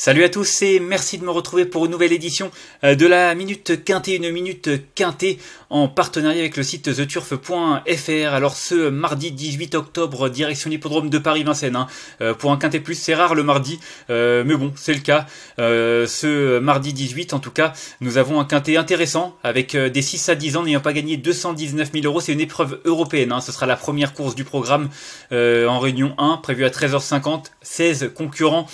Salut à tous et merci de me retrouver pour une nouvelle édition euh, de la Minute Quintée, une Minute Quintée en partenariat avec le site theturf.fr. Alors ce mardi 18 octobre, direction l'hippodrome de Paris-Vincennes. Hein. Euh, pour un Quintée, Plus, c'est rare le mardi, euh, mais bon, c'est le cas. ce mardi 18, en tout cas, nous avons un quintée intéressant avec des 6 à 10 ans n'ayant pas gagné 219 000 euros. C'est une épreuve européenne, hein. ce sera la première course du programme en Réunion 1, prévue à 13h50. 16 concurrents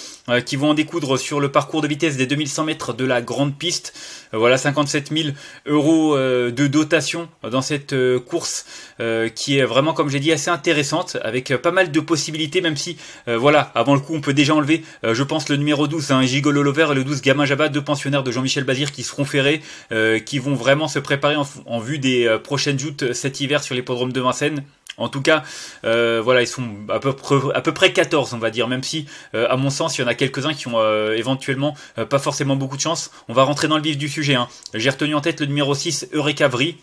qui vont en découdre sur le parcours de vitesse des 2100 mètres de la grande piste. Euh, voilà 57 000 euros euh, de dotation dans cette euh, course qui est vraiment, comme j'ai dit, assez intéressante avec pas mal de possibilités, même si, voilà, avant le coup, on peut déjà enlever, je pense, le numéro 12, un hein, Gigolo et le 12 Gamin Jabba, deux pensionnaires de Jean-Michel Bazir qui seront ferrés, qui vont vraiment se préparer en, vue des prochaines joutes cet hiver sur l'hippodrome de Vincennes. En tout cas, euh, voilà, ils sont à peu, près, à 14, on va dire, même si, euh, à mon sens, il y en a quelques-uns qui ont euh, éventuellement pas forcément beaucoup de chance. On va rentrer dans le vif du sujet. Hein. J'ai retenu en tête le numéro 6, Eureka Vry,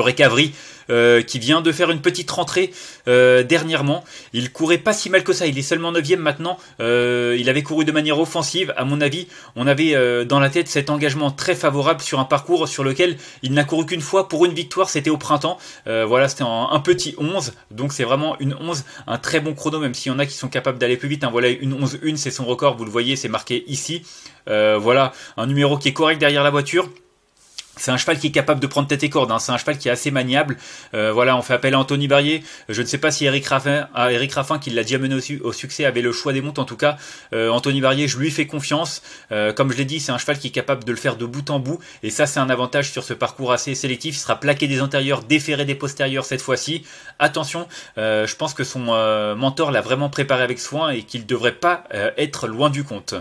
Recavry euh, qui vient de faire une petite rentrée euh, dernièrement. Il courait pas si mal que ça, il est seulement 9 maintenant. Euh, il avait couru de manière offensive. À mon avis, on avait euh, dans la tête cet engagement très favorable sur un parcours sur lequel il n'a couru qu'une fois pour une victoire, c'était au printemps. voilà, c'était un petit 11, donc c'est vraiment une 11, un très bon chrono, même s'il y en a qui sont capables d'aller plus vite. Hein. Voilà, une 11-1, c'est son record, vous le voyez, c'est marqué ici. voilà, un numéro qui est correct derrière la voiture. C'est un cheval qui est capable de prendre tête et corde. Hein. C'est un cheval qui est assez maniable. Euh, voilà, on fait appel à Anthony Barrier. Je ne sais pas si Eric Raffin, ah, Eric qui l'a déjà mené au, succès, avait le choix des montes. En tout cas, euh, Anthony Barrier, je lui fais confiance. Euh, comme je l'ai dit, c'est un cheval qui est capable de le faire de bout en bout. Et ça, c'est un avantage sur ce parcours assez sélectif. Il sera plaqué des antérieurs, déféré des postérieurs cette fois-ci. Attention, je pense que son mentor l'a vraiment préparé avec soin et qu'il ne devrait pas être loin du compte.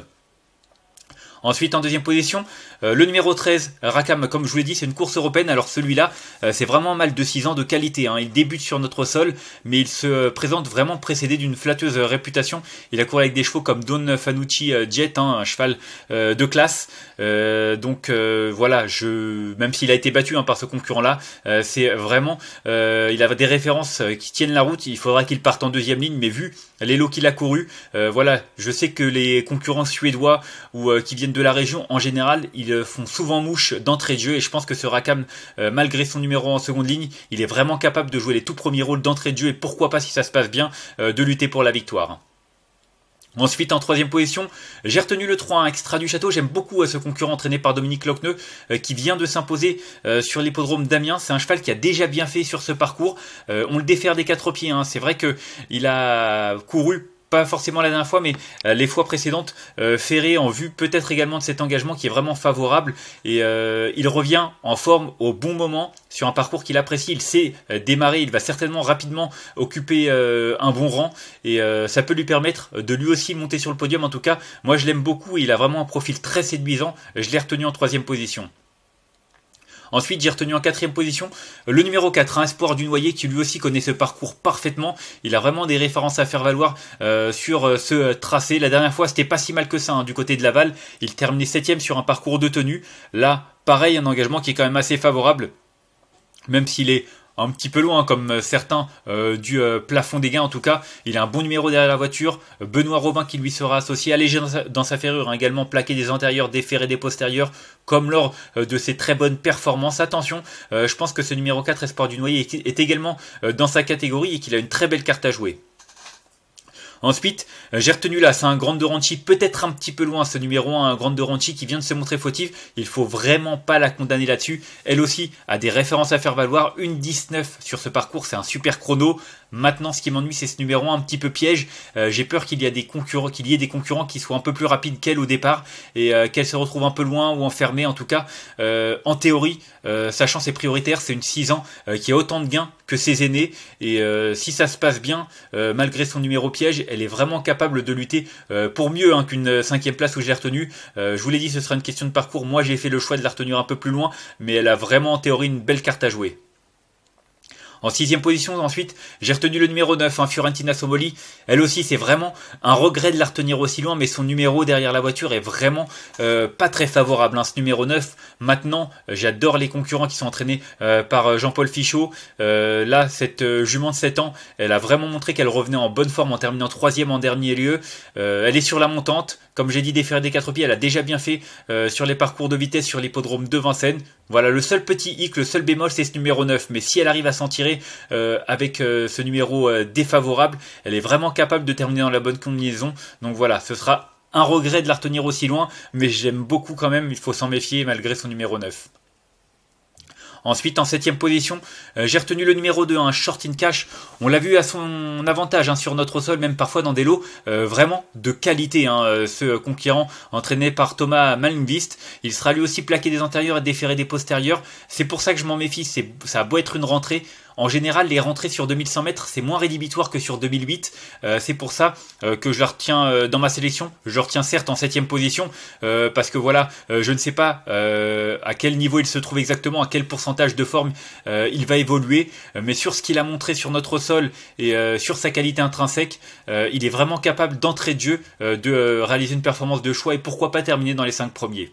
Ensuite, en deuxième position, euh, le numéro 13, Rakam, comme je vous l'ai dit, c'est une course européenne. Alors celui-là, euh, c'est vraiment mal de 6 ans de qualité. Hein. Il débute sur notre sol, mais il se présente vraiment précédé d'une flatteuse réputation. Il a couru avec des chevaux comme Don Fanucci euh, Jet, hein, un cheval de classe. donc voilà, je, même s'il a été battu hein, par ce concurrent-là, c'est vraiment... il a des références qui tiennent la route. Il faudra qu'il parte en deuxième ligne, mais vu les lots qu'il a couru, voilà, je sais que les concurrents suédois ou qui viennent de la région en général, ils euh, font souvent mouche d'entrée de jeu et je pense que ce Rakam, euh, malgré son numéro en seconde ligne, il est vraiment capable de jouer les tout premiers rôles d'entrée de jeu et pourquoi pas si ça se passe bien, euh, de lutter pour la victoire. Ensuite, en troisième position, j'ai retenu le 3, 1 extra du château. J'aime beaucoup ce concurrent entraîné par Dominique Locneux qui vient de s'imposer sur l'hippodrome d'Amiens. C'est un cheval qui a déjà bien fait sur ce parcours. on le défère des quatre pieds. Hein. C'est vrai que il a couru pas forcément la dernière fois, mais euh, les fois précédentes, euh, Ferré en vue peut-être également de cet engagement qui est vraiment favorable et euh, il revient en forme au bon moment sur un parcours qu'il apprécie. Il sait démarrer, il va certainement rapidement occuper un bon rang et ça peut lui permettre de lui aussi monter sur le podium. En tout cas, moi je l'aime beaucoup. Il a vraiment un profil très séduisant. Je l'ai retenu en troisième position. Ensuite, j'ai retenu en quatrième position le numéro 4, un espoir du noyer qui lui aussi connaît ce parcours parfaitement. Il a vraiment des références à faire valoir euh, sur euh, ce tracé. La dernière fois, c'était pas si mal que ça hein, du côté de Laval. Il terminait septième sur un parcours de tenue. Là, pareil, un engagement qui est quand même assez favorable, même s'il est un petit peu loin comme euh, certains euh, du euh, plafond des gains en tout cas. Il a un bon numéro derrière la voiture. Benoît Robin qui lui sera associé, à dans sa, dans sa ferrure, hein, également plaqué des antérieurs, des des postérieurs, comme lors de ses très bonnes performances. Attention, je pense que ce numéro 4, Espoir du Noyer, est également dans sa catégorie et qu'il a une très belle carte à jouer. Ensuite, euh, j'ai retenu là, c'est un Grande Ranchi peut-être un petit peu loin, ce numéro 1, un Grande Ranchi qui vient de se montrer fautive. Il faut vraiment pas la condamner là-dessus. Elle aussi a des références à faire valoir. Une 19 sur ce parcours, c'est un super chrono. Maintenant, ce qui m'ennuie, c'est ce numéro un petit peu piège. Euh, j'ai peur qu'il y, ait des concurrents, qu'il y ait des concurrents qui soient un peu plus rapides qu'elle au départ et euh, qu'elle se retrouve un peu loin ou enfermée. En tout cas, en théorie, sachant c'est prioritaire. c'est une 6 ans qui a autant de gains ses aînés. Et euh, si ça se passe bien, euh, malgré son numéro piège, elle est vraiment capable de lutter euh, pour mieux hein, qu'une cinquième place où j'ai retenu. je vous l'ai dit, ce sera une question de parcours. Moi, j'ai fait le choix de la retenir un peu plus loin, mais elle a vraiment en théorie une belle carte à jouer. En sixième position ensuite, j'ai retenu le numéro 9, hein, Fiorentina Somoli. Elle aussi, c'est vraiment un regret de la retenir aussi loin, mais son numéro derrière la voiture est vraiment euh, pas très favorable. Hein, ce numéro 9, maintenant, euh, j'adore les concurrents qui sont entraînés euh, par Jean-Paul Fichot. là, cette jument de 7 ans, elle a vraiment montré qu'elle revenait en bonne forme en terminant troisième en dernier lieu. elle est sur la montante. Comme j'ai dit, des des quatre pieds, elle a déjà bien fait sur les parcours de vitesse sur l'hippodrome de Vincennes. Voilà, le seul petit hic, le seul bémol, c'est ce numéro 9. Mais si elle arrive à s'en tirer euh, avec euh, ce numéro euh, défavorable, elle est vraiment capable de terminer dans la bonne combinaison. Donc voilà, ce sera un regret de la retenir aussi loin, mais j'aime beaucoup quand même, il faut s'en méfier malgré son numéro 9. Ensuite, en septième position, euh, j'ai retenu le numéro 2, un Short in Cash. On l'a vu à son avantage hein, sur notre sol, même parfois dans des lots euh, vraiment de qualité. Hein, euh, ce conquérant entraîné par Thomas Malmvist, il sera lui aussi plaqué des antérieurs et déféré des postérieurs. C'est pour ça que je m'en méfie, ça a beau être une rentrée. En général, les rentrées sur 2100 mètres, c'est moins rédhibitoire que sur 2008. Euh, c'est pour ça euh, que je la retiens euh, dans ma sélection. Je retiens certes en 7 position, parce que voilà, je ne sais pas à quel niveau il se trouve exactement, à quel pourcentage de forme il va évoluer, mais sur ce qu'il a montré sur notre sol et sur sa qualité intrinsèque, il est vraiment capable d'entrée de jeu de réaliser une performance de choix et pourquoi pas terminer dans les 5 premiers.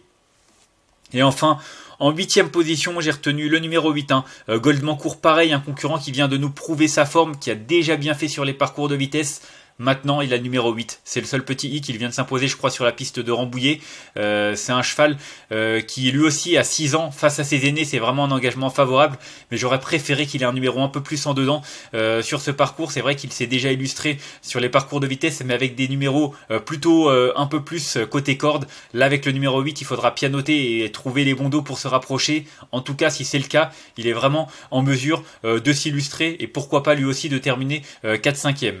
Et enfin, en huitième position, j'ai retenu le numéro 8, hein, euh, Goldman Court, pareil, un concurrent qui vient de nous prouver sa forme, qui a déjà bien fait sur les parcours de vitesse. Maintenant, il a le numéro 8. C'est le seul petit i qu'il vient de s'imposer, je crois, sur la piste de Rambouillet. Euh, c'est un cheval euh, qui, lui aussi, a 6 ans, face à ses aînés, c'est vraiment un engagement favorable. Mais j'aurais préféré qu'il ait un numéro un peu plus en dedans euh, sur ce parcours. C'est vrai qu'il s'est déjà illustré sur les parcours de vitesse, mais avec des numéros plutôt un peu plus côté corde. Là, avec le numéro 8, il faudra pianoter et trouver les bons dos pour se rapprocher. En tout cas, si c'est le cas, il est vraiment en mesure de s'illustrer et pourquoi pas lui aussi de terminer 4-5e.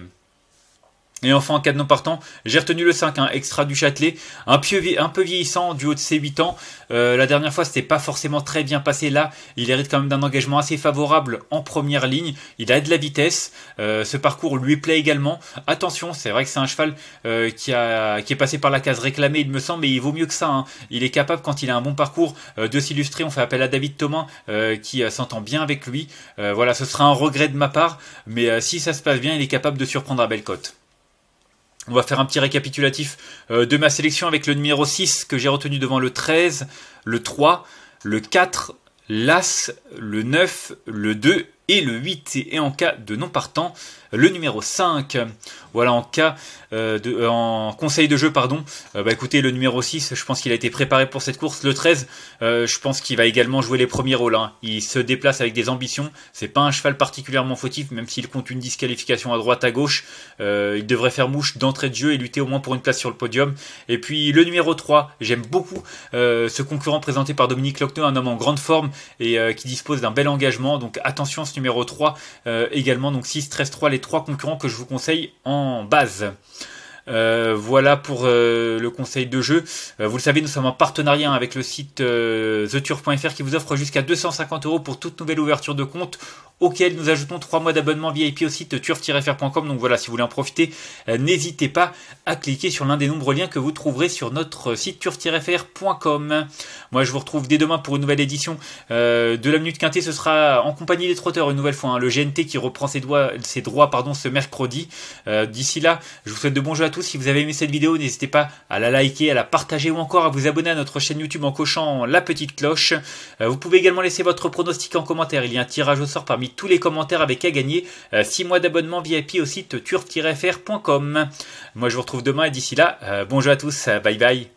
Et enfin, en cas de non partant, j'ai retenu le 5, un extra du Châtelet, un, peu vieillissant du haut de ses 8 ans. Euh, la dernière fois, c'était pas forcément très bien passé. Là, il hérite quand même d'un engagement assez favorable en première ligne. Il a de la vitesse. Euh, ce parcours lui plaît également. Attention, c'est vrai que c'est un cheval euh, qui, a, qui est passé par la case réclamée, il me semble, mais il vaut mieux que ça. Hein. Il est capable, quand il a un bon parcours, de s'illustrer. On fait appel à David Thomas qui s'entend bien avec lui. voilà, ce sera un regret de ma part, mais si ça se passe bien, il est capable de surprendre à belle on va faire un petit récapitulatif euh, de ma sélection avec le numéro 6 que j'ai retenu devant le 13, le 3, le 4, l'As, le 9, le 2 et le 8 et en cas de non partant le numéro 5. Voilà en cas euh, de, euh, en conseil de jeu pardon. Euh, bah écoutez le numéro 6, je pense qu'il a été préparé pour cette course. Le 13, je pense qu'il va également jouer les premiers rôles. Hein. Il se déplace avec des ambitions. C'est pas un cheval particulièrement fautif, même s'il compte une disqualification à droite à gauche. il devrait faire mouche d'entrée de jeu et lutter au moins pour une place sur le podium. Et puis le numéro 3, j'aime beaucoup ce concurrent présenté par Dominique Lochneux, un homme en grande forme et qui dispose d'un bel engagement. Donc attention à ce numéro 3 euh, également, donc 6, 13, 3, les trois concurrents que je vous conseille en base. Euh, voilà pour euh, le conseil de jeu. Euh, vous le savez, nous sommes en partenariat avec le site theture.fr qui vous offre jusqu'à 250 euros pour toute nouvelle ouverture de compte auquel nous ajoutons 3 mois d'abonnement VIP au site turf-fr.com. Donc voilà, si vous voulez en profiter, n'hésitez pas à cliquer sur l'un des nombreux liens que vous trouverez sur notre site turf-fr.com. Moi, je vous retrouve dès demain pour une nouvelle édition de la Minute Quintée. Ce sera en compagnie des trotteurs une nouvelle fois. Hein. le GNT qui reprend ses, doigts, ses droits pardon, ce mercredi. D'ici là, je vous souhaite de bons jeux à tous si vous avez aimé cette vidéo, n'hésitez pas à la liker, à la partager ou encore à vous abonner à notre chaîne YouTube en cochant la petite cloche. Euh, vous pouvez également laisser votre pronostic en commentaire. Il y a un tirage au sort parmi tous les commentaires avec à gagner 6 euh, mois d'abonnement VIP au site turf-fr.com. Moi, je vous retrouve demain et d'ici là, euh, bonjour à tous. Bye bye.